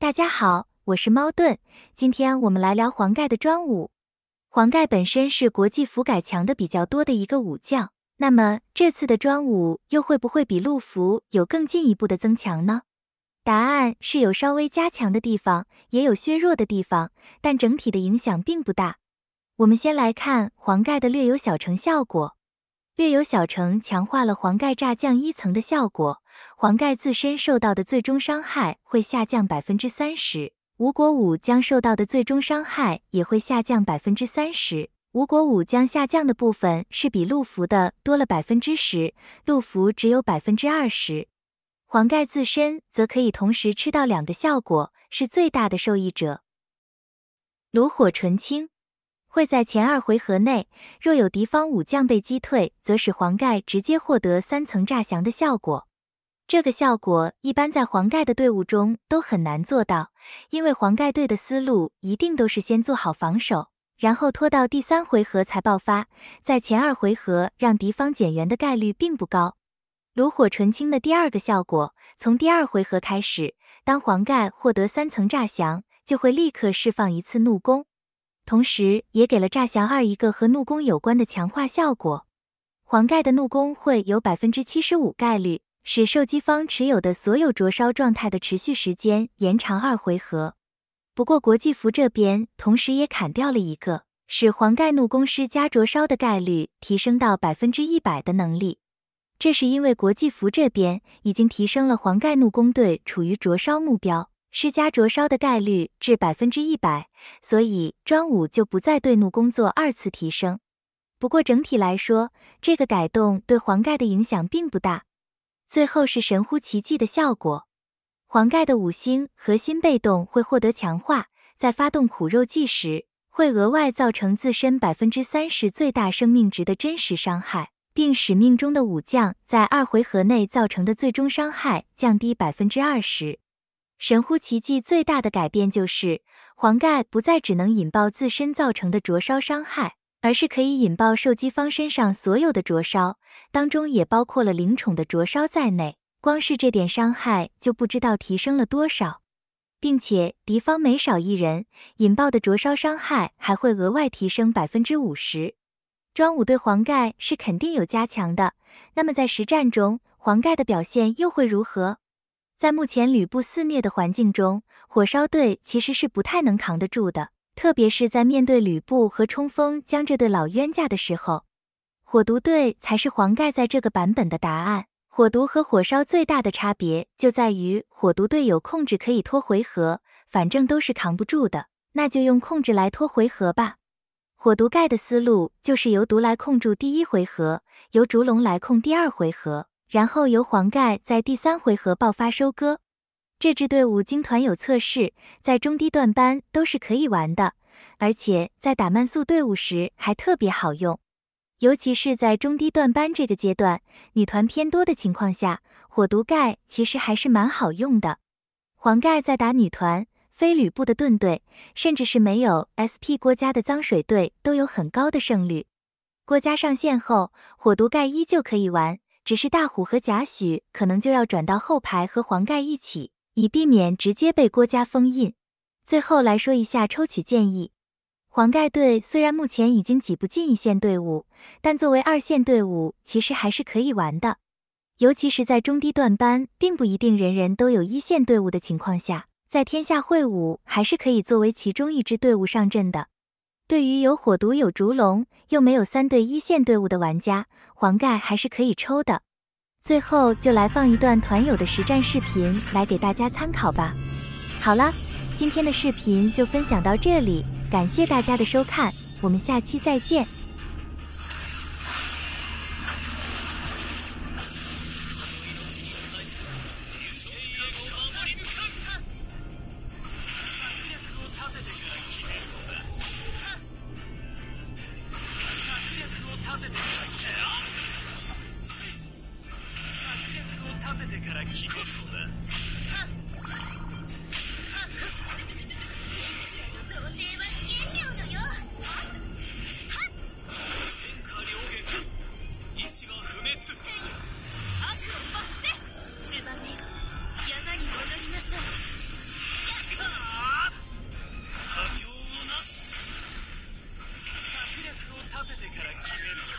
大家好，我是猫盾，今天我们来聊黄盖的专武。黄盖本身是国际服改强的比较多的一个武将，那么这次的专武又会不会比陆服有更进一步的增强呢？答案是有稍微加强的地方，也有削弱的地方，但整体的影响并不大。我们先来看黄盖的略有小成效果。略有小成，强化了黄盖炸降一层的效果。黄盖自身受到的最终伤害会下降百分之三十，吴国武将受到的最终伤害也会下降百分之三十。吴国武将下降的部分是比陆福的多了百分之十，陆福只有百分之二十。黄盖自身则可以同时吃到两个效果，是最大的受益者。炉火纯青。会在前二回合内，若有敌方武将被击退，则使黄盖直接获得三层诈降的效果。这个效果一般在黄盖的队伍中都很难做到，因为黄盖队的思路一定都是先做好防守，然后拖到第三回合才爆发，在前二回合让敌方减员的概率并不高。炉火纯青的第二个效果，从第二回合开始，当黄盖获得三层诈降，就会立刻释放一次怒攻。同时，也给了诈降二一个和怒攻有关的强化效果。黄盖的怒攻会有百分之七十五概率使受击方持有的所有灼烧状态的持续时间延长二回合。不过，国际服这边同时也砍掉了一个，使黄盖怒攻施加灼烧的概率提升到百分之一百的能力。这是因为国际服这边已经提升了黄盖怒攻队处于灼烧目标。施加灼烧的概率至百分之一百，所以专武就不再对怒工作二次提升。不过整体来说，这个改动对黄盖的影响并不大。最后是神乎其技的效果，黄盖的五星核心被动会获得强化，在发动苦肉计时，会额外造成自身百分之三十最大生命值的真实伤害，并使命中的武将在二回合内造成的最终伤害降低百分之二十。神乎其技最大的改变就是黄盖不再只能引爆自身造成的灼烧伤害，而是可以引爆受击方身上所有的灼烧，当中也包括了灵宠的灼烧在内。光是这点伤害就不知道提升了多少，并且敌方每少一人，引爆的灼烧伤害还会额外提升百分之五十。装武对黄盖是肯定有加强的，那么在实战中，黄盖的表现又会如何？在目前吕布肆虐的环境中，火烧队其实是不太能扛得住的，特别是在面对吕布和冲锋将这对老冤家的时候，火毒队才是黄盖在这个版本的答案。火毒和火烧最大的差别就在于火毒队有控制可以拖回合，反正都是扛不住的，那就用控制来拖回合吧。火毒盖的思路就是由毒来控住第一回合，由烛龙来控第二回合。然后由黄盖在第三回合爆发收割。这支队伍经团友测试，在中低段班都是可以玩的，而且在打慢速队伍时还特别好用。尤其是在中低段班这个阶段，女团偏多的情况下，火毒盖其实还是蛮好用的。黄盖在打女团、非吕布的盾队，甚至是没有 SP 郭家的脏水队都有很高的胜率。郭嘉上线后，火毒盖依旧可以玩。只是大虎和贾诩可能就要转到后排和黄盖一起，以避免直接被郭嘉封印。最后来说一下抽取建议，黄盖队虽然目前已经挤不进一线队伍，但作为二线队伍其实还是可以玩的，尤其是在中低段班并不一定人人都有一线队伍的情况下，在天下会武还是可以作为其中一支队伍上阵的。对于有火毒有烛龙又没有三队一线队伍的玩家，黄盖还是可以抽的。最后就来放一段团友的实战视频来给大家参考吧。好了，今天的视频就分享到这里，感谢大家的收看，我们下期再见。ててから聞な策略を立ててから決める